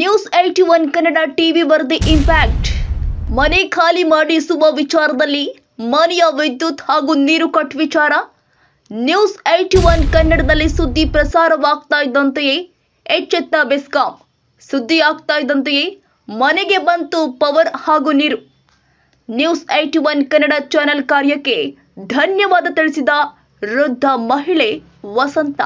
news IT one Kannada TV ವರದಿ impact ಮನೆ ಖಾಲಿ ಮಾಡಿಸುವ ವಿಚಾರದಲ್ಲಿ ಮನೆಯ ವಿದ್ಯುತ್ ಹಾಗೂ ನೀರು ಕಟ್ ವಿಚಾರ ನ್ಯೂಸ್ ಐಟಿ ಒನ್ ಕನ್ನಡದಲ್ಲಿ ಸುದ್ದಿ ಪ್ರಸಾರವಾಗ್ತಾ ಇದ್ದಂತೆಯೇ ಎಚ್ಚೆತ್ತ ಬೆಸ್ಕಾಂ ಸುದ್ದಿ ಆಗ್ತಾ ಇದ್ದಂತೆಯೇ ಮನೆಗೆ ಬಂತು ಪವರ್ ಹಾಗೂ ನೀರು news IT one Kannada channel ಕಾರ್ಯಕ್ಕೆ ಧನ್ಯವಾದ ತಿಳಿಸಿದ ವೃದ್ಧ ಮಹಿಳೆ ವಸಂತ